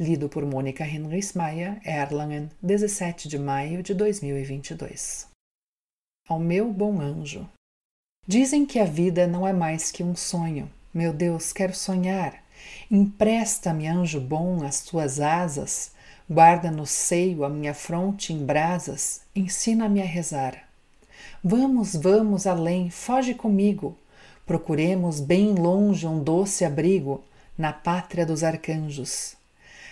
lido por Mônica Henrys Maia, Erlangen, 17 de maio de 2022. Ao meu bom anjo. Dizem que a vida não é mais que um sonho. Meu Deus, quero sonhar. Empresta-me, anjo bom, as tuas asas. Guarda no seio a minha fronte em brasas. Ensina-me a rezar. Vamos, vamos além, foge comigo. Procuremos bem longe um doce abrigo na pátria dos arcanjos.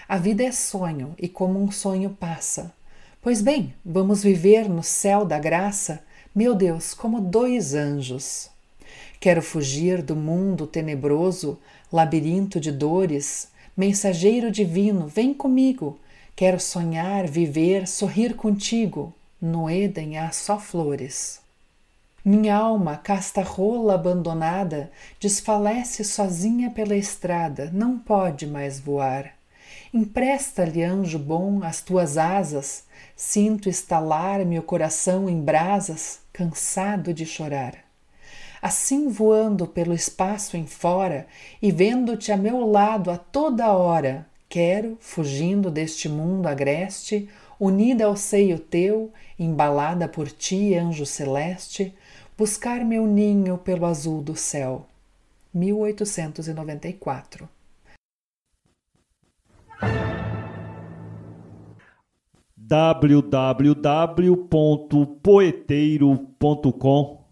A vida é sonho e como um sonho passa. Pois bem, vamos viver no céu da graça, meu Deus, como dois anjos. Quero fugir do mundo tenebroso, labirinto de dores. Mensageiro divino, vem comigo. Quero sonhar, viver, sorrir contigo. No Éden há só flores. Minha alma, casta rola abandonada, desfalece sozinha pela estrada, não pode mais voar. Empresta-lhe, anjo bom, as tuas asas, sinto estalar meu coração em brasas, cansado de chorar. Assim voando pelo espaço em fora e vendo-te a meu lado a toda hora, quero, fugindo deste mundo agreste, unida ao seio teu, embalada por ti, anjo celeste, buscar meu ninho pelo azul do céu. 1894 www.poeteiro.com